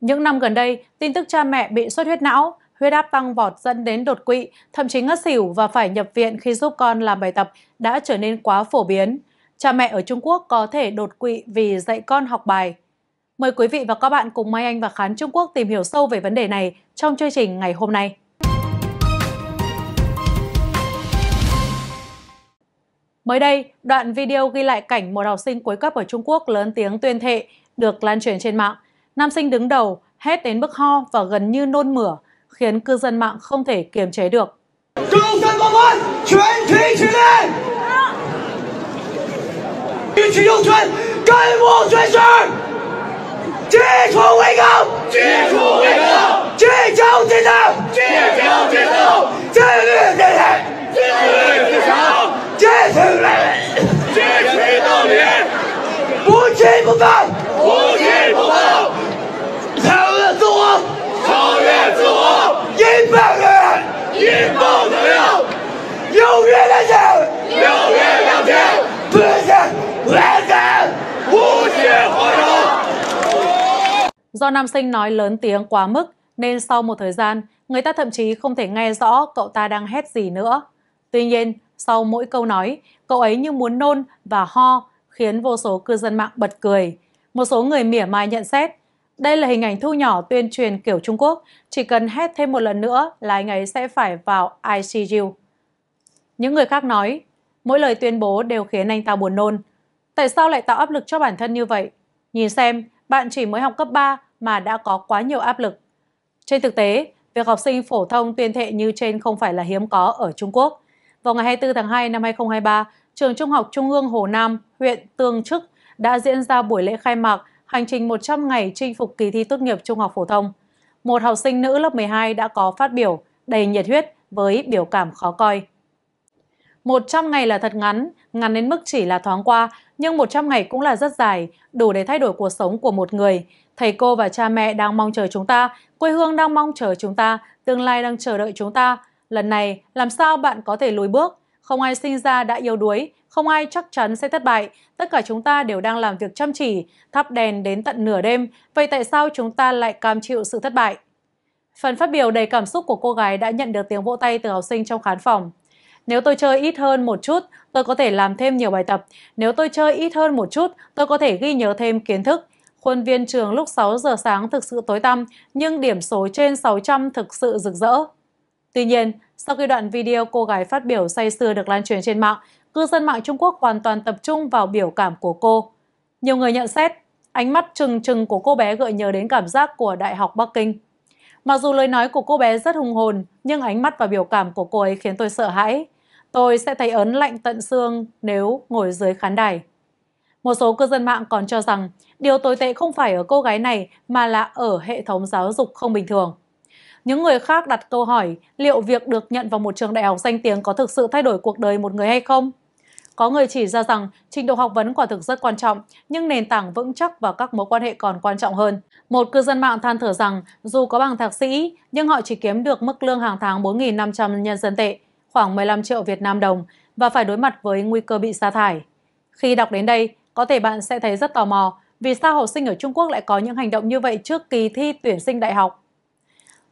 Những năm gần đây, tin tức cha mẹ bị xuất huyết não, huyết áp tăng vọt dẫn đến đột quỵ, thậm chí ngất xỉu và phải nhập viện khi giúp con làm bài tập đã trở nên quá phổ biến. Cha mẹ ở Trung Quốc có thể đột quỵ vì dạy con học bài. Mời quý vị và các bạn cùng Mai Anh và Khán Trung Quốc tìm hiểu sâu về vấn đề này trong chương trình ngày hôm nay. Mới đây, đoạn video ghi lại cảnh một học sinh cuối cấp ở Trung Quốc lớn tiếng tuyên thệ được lan truyền trên mạng – Nam sinh đứng đầu hét đến bức ho và gần như nôn mửa, khiến cư dân mạng không thể kiềm chế được. Công dân mong muốn, chuyển thí chuyển lên! Tuyên truyền đồng thuận, cây mô truyền truyền! Chính phủ nguy công! Chính phủ nguy công! Chính cháu chiến đấu! Chính cháu chiến đấu! Chính luyện chiến đấu! Chính luyện chiến đấu! Chính luyện chiến đấu! Chính luyện chiến đấu! Chính luyện 是我，一百个人，一报得了，有约两天，有约两天，不想完成，无限活动。Do nam sinh nói lớn tiếng quá mức nên sau một thời gian, người ta thậm chí không thể nghe rõ cậu ta đang hét gì nữa. Tuy nhiên, sau mỗi câu nói, cậu ấy như muốn nôn và ho, khiến vô số cư dân mạng bật cười. Một số người mỉa mai nhận xét, đây là hình ảnh thu nhỏ tuyên truyền kiểu Trung Quốc. Chỉ cần hét thêm một lần nữa là anh ấy sẽ phải vào ICU. Những người khác nói, mỗi lời tuyên bố đều khiến anh ta buồn nôn. Tại sao lại tạo áp lực cho bản thân như vậy? Nhìn xem, bạn chỉ mới học cấp 3 mà đã có quá nhiều áp lực. Trên thực tế, việc học sinh phổ thông tuyên thệ như trên không phải là hiếm có ở Trung Quốc. Vào ngày 24 tháng 2 năm 2023, Trường Trung học Trung ương Hồ Nam, huyện Tương Trức đã diễn ra buổi lễ khai mạc hành trình 100 ngày chinh phục kỳ thi tốt nghiệp trung học phổ thông, một học sinh nữ lớp 12 đã có phát biểu đầy nhiệt huyết với biểu cảm khó coi. 100 ngày là thật ngắn, ngắn đến mức chỉ là thoáng qua, nhưng 100 ngày cũng là rất dài, đủ để thay đổi cuộc sống của một người. Thầy cô và cha mẹ đang mong chờ chúng ta, quê hương đang mong chờ chúng ta, tương lai đang chờ đợi chúng ta. Lần này, làm sao bạn có thể lùi bước? Không ai sinh ra đã yếu đuối, không ai chắc chắn sẽ thất bại. Tất cả chúng ta đều đang làm việc chăm chỉ, thắp đèn đến tận nửa đêm. Vậy tại sao chúng ta lại cam chịu sự thất bại? Phần phát biểu đầy cảm xúc của cô gái đã nhận được tiếng vỗ tay từ học sinh trong khán phòng. Nếu tôi chơi ít hơn một chút, tôi có thể làm thêm nhiều bài tập. Nếu tôi chơi ít hơn một chút, tôi có thể ghi nhớ thêm kiến thức. Khuôn viên trường lúc 6 giờ sáng thực sự tối tăm, nhưng điểm số trên 600 thực sự rực rỡ. Tuy nhiên, sau khi đoạn video cô gái phát biểu say sưa được lan truyền trên mạng, cư dân mạng Trung Quốc hoàn toàn tập trung vào biểu cảm của cô. Nhiều người nhận xét, ánh mắt trừng trừng của cô bé gợi nhớ đến cảm giác của Đại học Bắc Kinh. Mặc dù lời nói của cô bé rất hùng hồn, nhưng ánh mắt và biểu cảm của cô ấy khiến tôi sợ hãi. Tôi sẽ thấy ấn lạnh tận xương nếu ngồi dưới khán đài. Một số cư dân mạng còn cho rằng điều tồi tệ không phải ở cô gái này mà là ở hệ thống giáo dục không bình thường. Những người khác đặt câu hỏi liệu việc được nhận vào một trường đại học danh tiếng có thực sự thay đổi cuộc đời một người hay không? Có người chỉ ra rằng trình độ học vấn quả thực rất quan trọng, nhưng nền tảng vững chắc và các mối quan hệ còn quan trọng hơn. Một cư dân mạng than thở rằng dù có bằng thạc sĩ, nhưng họ chỉ kiếm được mức lương hàng tháng 4.500 nhân dân tệ, khoảng 15 triệu Việt Nam đồng, và phải đối mặt với nguy cơ bị sa thải. Khi đọc đến đây, có thể bạn sẽ thấy rất tò mò vì sao học sinh ở Trung Quốc lại có những hành động như vậy trước kỳ thi tuyển sinh đại học.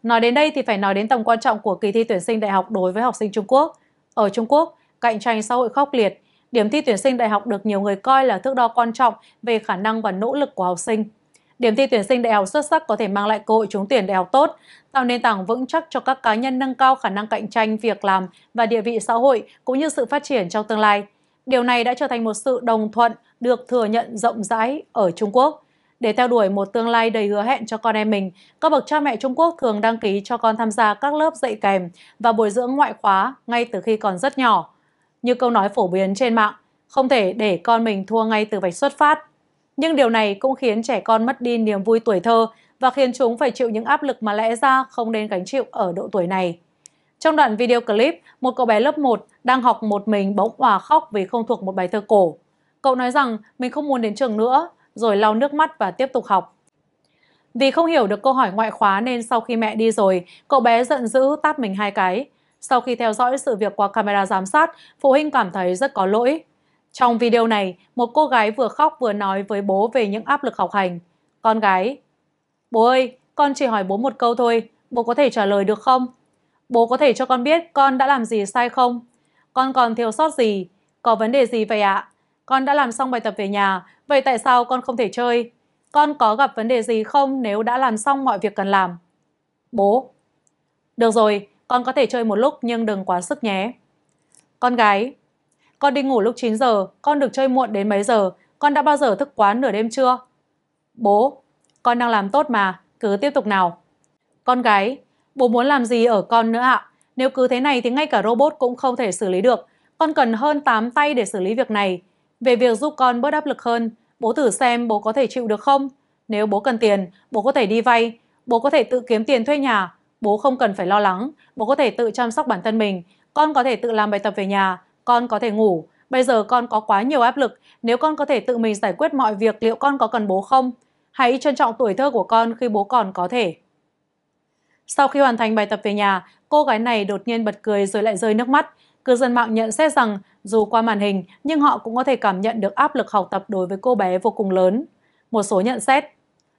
Nói đến đây thì phải nói đến tầm quan trọng của kỳ thi tuyển sinh đại học đối với học sinh Trung Quốc. Ở Trung Quốc, cạnh tranh xã hội khốc liệt, điểm thi tuyển sinh đại học được nhiều người coi là thước đo quan trọng về khả năng và nỗ lực của học sinh. Điểm thi tuyển sinh đại học xuất sắc có thể mang lại cơ hội trúng tuyển đại học tốt, tạo nền tảng vững chắc cho các cá nhân nâng cao khả năng cạnh tranh việc làm và địa vị xã hội cũng như sự phát triển trong tương lai. Điều này đã trở thành một sự đồng thuận được thừa nhận rộng rãi ở Trung Quốc. Để theo đuổi một tương lai đầy hứa hẹn cho con em mình, các bậc cha mẹ Trung Quốc thường đăng ký cho con tham gia các lớp dạy kèm và bồi dưỡng ngoại khóa ngay từ khi còn rất nhỏ. Như câu nói phổ biến trên mạng, không thể để con mình thua ngay từ vạch xuất phát. Nhưng điều này cũng khiến trẻ con mất đi niềm vui tuổi thơ và khiến chúng phải chịu những áp lực mà lẽ ra không nên gánh chịu ở độ tuổi này. Trong đoạn video clip, một cậu bé lớp 1 đang học một mình bỗng hòa khóc vì không thuộc một bài thơ cổ. Cậu nói rằng mình không muốn đến trường nữa rồi lau nước mắt và tiếp tục học. Vì không hiểu được câu hỏi ngoại khóa nên sau khi mẹ đi rồi, cậu bé giận dữ tát mình hai cái. Sau khi theo dõi sự việc qua camera giám sát, phụ huynh cảm thấy rất có lỗi. Trong video này, một cô gái vừa khóc vừa nói với bố về những áp lực học hành. Con gái, bố ơi, con chỉ hỏi bố một câu thôi, bố có thể trả lời được không? Bố có thể cho con biết con đã làm gì sai không? Con còn thiếu sót gì? Có vấn đề gì vậy ạ? À? Con đã làm xong bài tập về nhà, vậy tại sao con không thể chơi? Con có gặp vấn đề gì không nếu đã làm xong mọi việc cần làm? Bố Được rồi, con có thể chơi một lúc nhưng đừng quá sức nhé. Con gái Con đi ngủ lúc 9 giờ, con được chơi muộn đến mấy giờ, con đã bao giờ thức quá nửa đêm chưa? Bố Con đang làm tốt mà, cứ tiếp tục nào. Con gái Bố muốn làm gì ở con nữa ạ? Nếu cứ thế này thì ngay cả robot cũng không thể xử lý được. Con cần hơn 8 tay để xử lý việc này. Về việc giúp con bớt áp lực hơn, bố thử xem bố có thể chịu được không? Nếu bố cần tiền, bố có thể đi vay, bố có thể tự kiếm tiền thuê nhà, bố không cần phải lo lắng, bố có thể tự chăm sóc bản thân mình, con có thể tự làm bài tập về nhà, con có thể ngủ. Bây giờ con có quá nhiều áp lực, nếu con có thể tự mình giải quyết mọi việc liệu con có cần bố không? Hãy trân trọng tuổi thơ của con khi bố còn có thể. Sau khi hoàn thành bài tập về nhà, cô gái này đột nhiên bật cười rồi lại rơi nước mắt. Cư dân mạng nhận xét rằng dù qua màn hình nhưng họ cũng có thể cảm nhận được áp lực học tập đối với cô bé vô cùng lớn. Một số nhận xét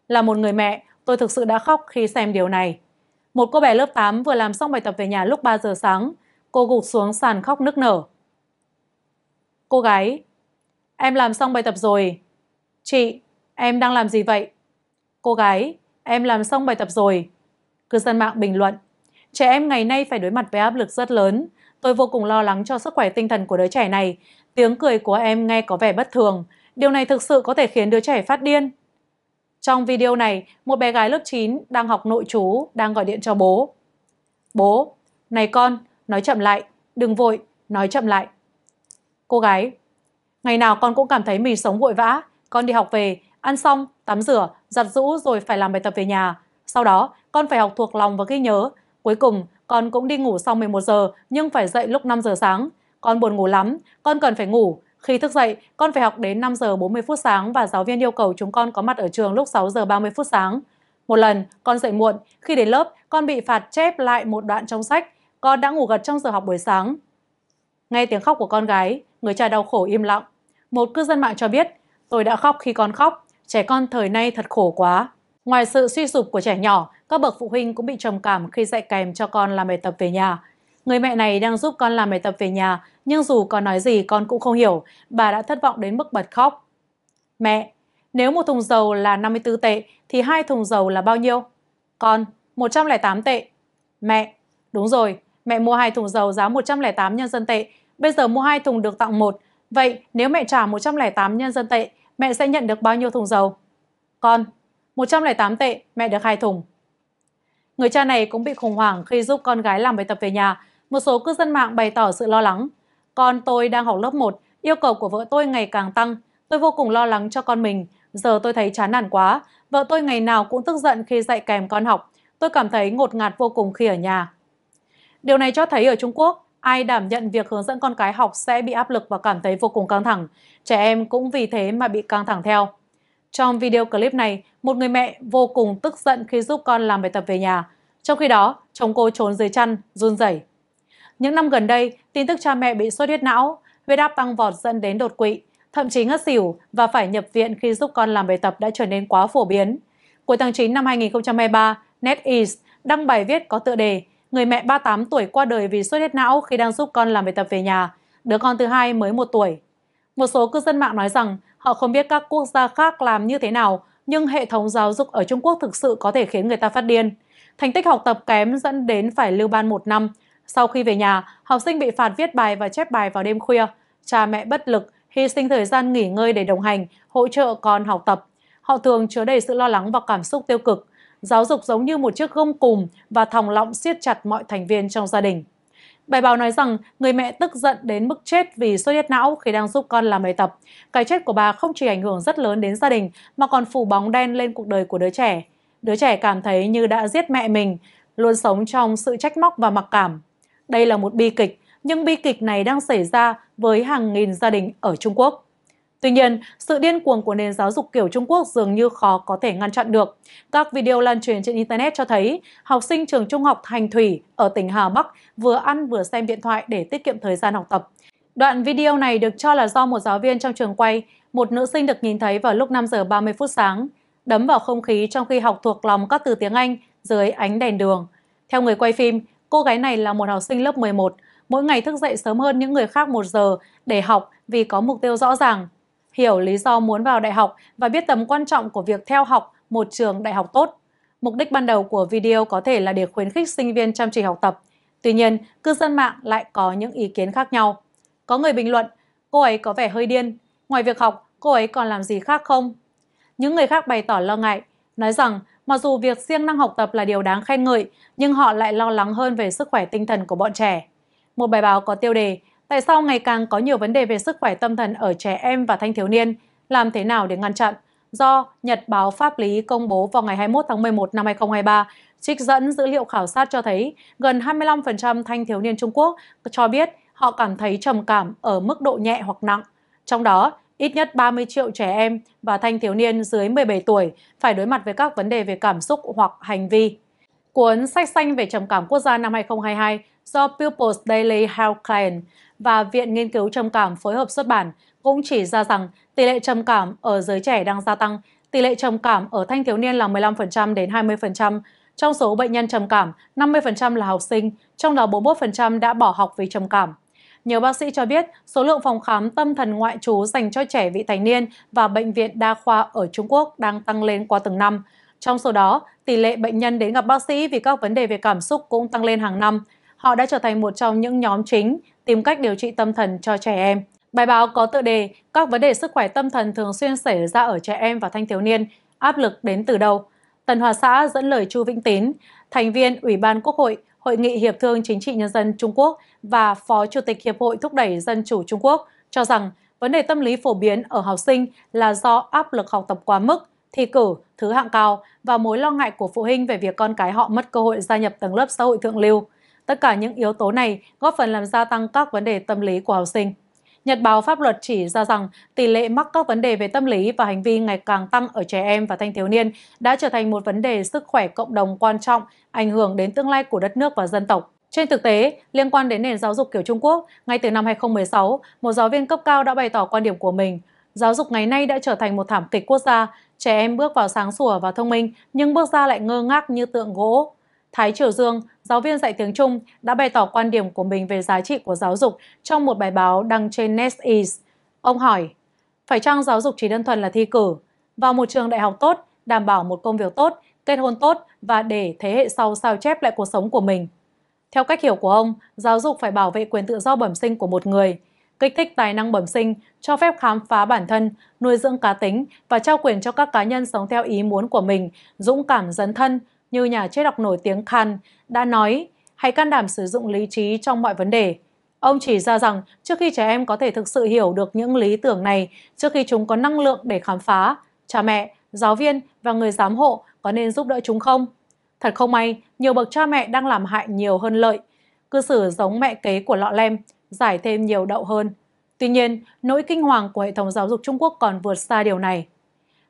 Là một người mẹ, tôi thực sự đã khóc khi xem điều này. Một cô bé lớp 8 vừa làm xong bài tập về nhà lúc 3 giờ sáng. Cô gục xuống sàn khóc nức nở. Cô gái Em làm xong bài tập rồi. Chị, em đang làm gì vậy? Cô gái, em làm xong bài tập rồi. Cư dân mạng bình luận Trẻ em ngày nay phải đối mặt với áp lực rất lớn Tôi vô cùng lo lắng cho sức khỏe tinh thần của đứa trẻ này. Tiếng cười của em nghe có vẻ bất thường. Điều này thực sự có thể khiến đứa trẻ phát điên. Trong video này, một bé gái lớp 9 đang học nội chú đang gọi điện cho bố. Bố, này con, nói chậm lại, đừng vội, nói chậm lại. Cô gái, ngày nào con cũng cảm thấy mình sống vội vã. Con đi học về, ăn xong, tắm rửa, giặt rũ rồi phải làm bài tập về nhà. Sau đó, con phải học thuộc lòng và ghi nhớ. Cuối cùng, con cũng đi ngủ sau 11 giờ nhưng phải dậy lúc 5 giờ sáng. Con buồn ngủ lắm, con cần phải ngủ. Khi thức dậy, con phải học đến 5 giờ 40 phút sáng và giáo viên yêu cầu chúng con có mặt ở trường lúc 6 giờ 30 phút sáng. Một lần, con dậy muộn, khi đến lớp, con bị phạt chép lại một đoạn trong sách. Con đã ngủ gật trong giờ học buổi sáng. Nghe tiếng khóc của con gái, người cha đau khổ im lặng. Một cư dân mạng cho biết, tôi đã khóc khi con khóc, trẻ con thời nay thật khổ quá. Ngoài sự suy sụp của trẻ nhỏ, các bậc phụ huynh cũng bị trầm cảm khi dạy kèm cho con làm bài tập về nhà. Người mẹ này đang giúp con làm bài tập về nhà, nhưng dù có nói gì con cũng không hiểu, bà đã thất vọng đến mức bật khóc. Mẹ, nếu một thùng dầu là 54 tệ thì hai thùng dầu là bao nhiêu? Con, 108 tệ. Mẹ, đúng rồi, mẹ mua hai thùng dầu giá 108 nhân dân tệ, bây giờ mua hai thùng được tặng một. Vậy nếu mẹ trả 108 nhân dân tệ, mẹ sẽ nhận được bao nhiêu thùng dầu? Con, 108 tệ, mẹ được hai thùng. Người cha này cũng bị khủng hoảng khi giúp con gái làm bài tập về nhà. Một số cư dân mạng bày tỏ sự lo lắng. Con tôi đang học lớp 1, yêu cầu của vợ tôi ngày càng tăng. Tôi vô cùng lo lắng cho con mình. Giờ tôi thấy chán nản quá. Vợ tôi ngày nào cũng tức giận khi dạy kèm con học. Tôi cảm thấy ngột ngạt vô cùng khi ở nhà. Điều này cho thấy ở Trung Quốc, ai đảm nhận việc hướng dẫn con cái học sẽ bị áp lực và cảm thấy vô cùng căng thẳng. Trẻ em cũng vì thế mà bị căng thẳng theo. Trong video clip này, một người mẹ vô cùng tức giận khi giúp con làm bài tập về nhà. Trong khi đó, chồng cô trốn dưới chăn, run rẩy. Những năm gần đây, tin tức cha mẹ bị sốt huyết não, huyết áp tăng vọt dẫn đến đột quỵ, thậm chí ngất xỉu và phải nhập viện khi giúp con làm bài tập đã trở nên quá phổ biến. Cuối tháng 9 năm 2023, NetEase đăng bài viết có tựa đề Người mẹ 38 tuổi qua đời vì sốt huyết não khi đang giúp con làm bài tập về nhà, đứa con thứ hai mới 1 tuổi. Một số cư dân mạng nói rằng ở ờ, không biết các quốc gia khác làm như thế nào, nhưng hệ thống giáo dục ở Trung Quốc thực sự có thể khiến người ta phát điên. Thành tích học tập kém dẫn đến phải lưu ban một năm. Sau khi về nhà, học sinh bị phạt viết bài và chép bài vào đêm khuya. Cha mẹ bất lực, hy sinh thời gian nghỉ ngơi để đồng hành, hỗ trợ con học tập. Họ thường chứa đầy sự lo lắng và cảm xúc tiêu cực. Giáo dục giống như một chiếc gông cùm và thòng lọng siết chặt mọi thành viên trong gia đình. Bài báo nói rằng người mẹ tức giận đến mức chết vì sốt huyết não khi đang giúp con làm bài tập. Cái chết của bà không chỉ ảnh hưởng rất lớn đến gia đình mà còn phủ bóng đen lên cuộc đời của đứa trẻ. Đứa trẻ cảm thấy như đã giết mẹ mình, luôn sống trong sự trách móc và mặc cảm. Đây là một bi kịch, nhưng bi kịch này đang xảy ra với hàng nghìn gia đình ở Trung Quốc. Tuy nhiên, sự điên cuồng của nền giáo dục kiểu Trung Quốc dường như khó có thể ngăn chặn được. Các video lan truyền trên Internet cho thấy học sinh trường trung học Thành Thủy ở tỉnh Hà Bắc vừa ăn vừa xem điện thoại để tiết kiệm thời gian học tập. Đoạn video này được cho là do một giáo viên trong trường quay, một nữ sinh được nhìn thấy vào lúc 5 giờ 30 phút sáng, đấm vào không khí trong khi học thuộc lòng các từ tiếng Anh dưới ánh đèn đường. Theo người quay phim, cô gái này là một học sinh lớp 11, mỗi ngày thức dậy sớm hơn những người khác một giờ để học vì có mục tiêu rõ ràng hiểu lý do muốn vào đại học và biết tầm quan trọng của việc theo học một trường đại học tốt. Mục đích ban đầu của video có thể là để khuyến khích sinh viên chăm chỉ học tập. Tuy nhiên, cư dân mạng lại có những ý kiến khác nhau. Có người bình luận, cô ấy có vẻ hơi điên, ngoài việc học, cô ấy còn làm gì khác không? Những người khác bày tỏ lo ngại, nói rằng mặc dù việc siêng năng học tập là điều đáng khen ngợi, nhưng họ lại lo lắng hơn về sức khỏe tinh thần của bọn trẻ. Một bài báo có tiêu đề Tại sao ngày càng có nhiều vấn đề về sức khỏe tâm thần ở trẻ em và thanh thiếu niên? Làm thế nào để ngăn chặn? Do Nhật báo Pháp lý công bố vào ngày 21 tháng 11 năm 2023, trích dẫn dữ liệu khảo sát cho thấy gần 25% thanh thiếu niên Trung Quốc cho biết họ cảm thấy trầm cảm ở mức độ nhẹ hoặc nặng. Trong đó, ít nhất 30 triệu trẻ em và thanh thiếu niên dưới 17 tuổi phải đối mặt với các vấn đề về cảm xúc hoặc hành vi. Cuốn Sách xanh về trầm cảm quốc gia năm 2022 do People's Daily Health Client và Viện Nghiên cứu Trầm Cảm phối hợp xuất bản cũng chỉ ra rằng tỷ lệ trầm cảm ở giới trẻ đang gia tăng, tỷ lệ trầm cảm ở thanh thiếu niên là 15% đến 20%. Trong số bệnh nhân trầm cảm, 50% là học sinh, trong đó 41% đã bỏ học vì trầm cảm. Nhiều bác sĩ cho biết số lượng phòng khám tâm thần ngoại trú dành cho trẻ vị thành niên và bệnh viện đa khoa ở Trung Quốc đang tăng lên qua từng năm. Trong số đó, tỷ lệ bệnh nhân đến gặp bác sĩ vì các vấn đề về cảm xúc cũng tăng lên hàng năm họ đã trở thành một trong những nhóm chính tìm cách điều trị tâm thần cho trẻ em. Bài báo có tựa đề Các vấn đề sức khỏe tâm thần thường xuyên xảy ra ở trẻ em và thanh thiếu niên, áp lực đến từ đâu? Tần Hòa Xã dẫn lời Chu Vĩnh Tín, thành viên Ủy ban Quốc hội, Hội nghị Hiệp thương Chính trị Nhân dân Trung Quốc và Phó Chủ tịch Hiệp hội Thúc đẩy Dân chủ Trung Quốc cho rằng vấn đề tâm lý phổ biến ở học sinh là do áp lực học tập quá mức, thi cử, thứ hạng cao và mối lo ngại của phụ huynh về việc con cái họ mất cơ hội gia nhập tầng lớp xã hội thượng lưu. Tất cả những yếu tố này góp phần làm gia tăng các vấn đề tâm lý của học sinh. Nhật báo Pháp luật chỉ ra rằng tỷ lệ mắc các vấn đề về tâm lý và hành vi ngày càng tăng ở trẻ em và thanh thiếu niên đã trở thành một vấn đề sức khỏe cộng đồng quan trọng, ảnh hưởng đến tương lai của đất nước và dân tộc. Trên thực tế, liên quan đến nền giáo dục kiểu Trung Quốc, ngay từ năm 2016, một giáo viên cấp cao đã bày tỏ quan điểm của mình. Giáo dục ngày nay đã trở thành một thảm kịch quốc gia, trẻ em bước vào sáng sủa và thông minh nhưng bước ra lại ngơ ngác như tượng gỗ, Thái Triều Dương, giáo viên dạy tiếng Trung, đã bày tỏ quan điểm của mình về giá trị của giáo dục trong một bài báo đăng trên NetEase. Ông hỏi, phải chăng giáo dục chỉ đơn thuần là thi cử? Vào một trường đại học tốt, đảm bảo một công việc tốt, kết hôn tốt và để thế hệ sau sao chép lại cuộc sống của mình. Theo cách hiểu của ông, giáo dục phải bảo vệ quyền tự do bẩm sinh của một người, kích thích tài năng bẩm sinh, cho phép khám phá bản thân, nuôi dưỡng cá tính và trao quyền cho các cá nhân sống theo ý muốn của mình, dũng cảm dấn thân, như nhà triết học nổi tiếng Kant đã nói, hãy can đảm sử dụng lý trí trong mọi vấn đề. Ông chỉ ra rằng trước khi trẻ em có thể thực sự hiểu được những lý tưởng này, trước khi chúng có năng lượng để khám phá, cha mẹ, giáo viên và người giám hộ có nên giúp đỡ chúng không? Thật không may, nhiều bậc cha mẹ đang làm hại nhiều hơn lợi. Cư xử giống mẹ kế của lọ lem, giải thêm nhiều đậu hơn. Tuy nhiên, nỗi kinh hoàng của hệ thống giáo dục Trung Quốc còn vượt xa điều này.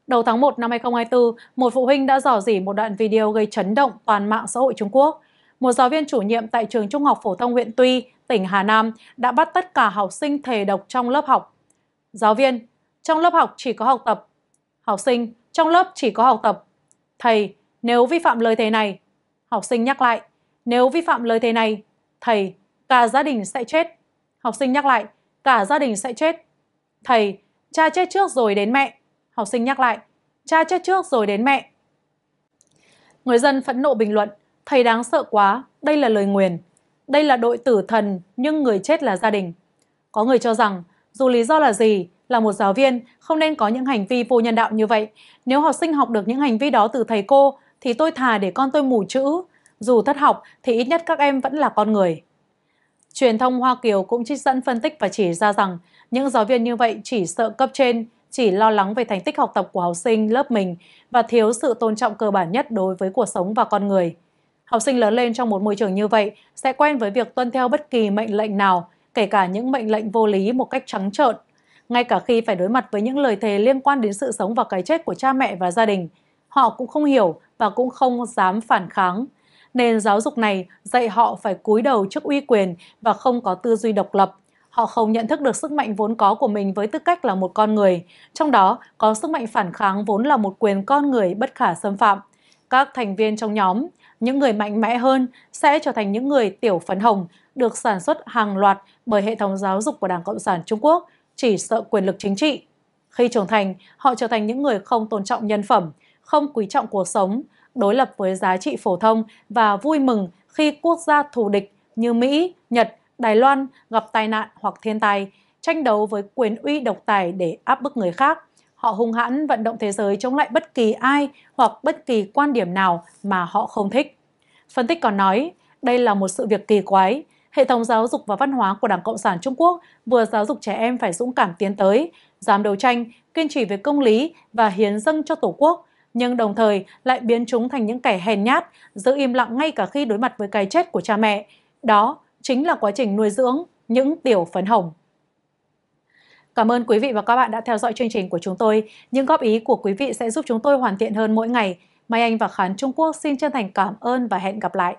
Đầu tháng 1 năm 2024, một phụ huynh đã dò dỉ một đoạn video gây chấn động toàn mạng xã hội Trung Quốc. Một giáo viên chủ nhiệm tại trường Trung học phổ thông huyện Tuy, tỉnh Hà Nam đã bắt tất cả học sinh thề độc trong lớp học. Giáo viên, trong lớp học chỉ có học tập. Học sinh, trong lớp chỉ có học tập. Thầy, nếu vi phạm lời thề này. Học sinh nhắc lại, nếu vi phạm lời thề này, thầy, cả gia đình sẽ chết. Học sinh nhắc lại, cả gia đình sẽ chết. Thầy, cha chết trước rồi đến mẹ. Học sinh nhắc lại, cha chết trước rồi đến mẹ. Người dân phẫn nộ bình luận, thầy đáng sợ quá, đây là lời nguyền. Đây là đội tử thần nhưng người chết là gia đình. Có người cho rằng, dù lý do là gì, là một giáo viên không nên có những hành vi vô nhân đạo như vậy. Nếu học sinh học được những hành vi đó từ thầy cô, thì tôi thà để con tôi mù chữ. Dù thất học thì ít nhất các em vẫn là con người. Truyền thông Hoa Kiều cũng trích dẫn phân tích và chỉ ra rằng những giáo viên như vậy chỉ sợ cấp trên chỉ lo lắng về thành tích học tập của học sinh lớp mình và thiếu sự tôn trọng cơ bản nhất đối với cuộc sống và con người. Học sinh lớn lên trong một môi trường như vậy sẽ quen với việc tuân theo bất kỳ mệnh lệnh nào, kể cả những mệnh lệnh vô lý một cách trắng trợn, ngay cả khi phải đối mặt với những lời thề liên quan đến sự sống và cái chết của cha mẹ và gia đình, họ cũng không hiểu và cũng không dám phản kháng. Nên giáo dục này dạy họ phải cúi đầu trước uy quyền và không có tư duy độc lập, Họ không nhận thức được sức mạnh vốn có của mình với tư cách là một con người, trong đó có sức mạnh phản kháng vốn là một quyền con người bất khả xâm phạm. Các thành viên trong nhóm, những người mạnh mẽ hơn sẽ trở thành những người tiểu phấn hồng được sản xuất hàng loạt bởi hệ thống giáo dục của Đảng Cộng sản Trung Quốc chỉ sợ quyền lực chính trị. Khi trưởng thành, họ trở thành những người không tôn trọng nhân phẩm, không quý trọng cuộc sống, đối lập với giá trị phổ thông và vui mừng khi quốc gia thù địch như Mỹ, Nhật Đài Loan gặp tai nạn hoặc thiên tai, tranh đấu với quyền uy độc tài để áp bức người khác. Họ hung hãn vận động thế giới chống lại bất kỳ ai hoặc bất kỳ quan điểm nào mà họ không thích. Phân tích còn nói, đây là một sự việc kỳ quái. Hệ thống giáo dục và văn hóa của Đảng Cộng sản Trung Quốc vừa giáo dục trẻ em phải dũng cảm tiến tới, dám đấu tranh, kiên trì về công lý và hiến dâng cho Tổ quốc, nhưng đồng thời lại biến chúng thành những kẻ hèn nhát, giữ im lặng ngay cả khi đối mặt với cái chết của cha mẹ. Đó chính là quá trình nuôi dưỡng những tiểu phấn hồng. Cảm ơn quý vị và các bạn đã theo dõi chương trình của chúng tôi. Những góp ý của quý vị sẽ giúp chúng tôi hoàn thiện hơn mỗi ngày. Mai Anh và Khán Trung Quốc xin chân thành cảm ơn và hẹn gặp lại.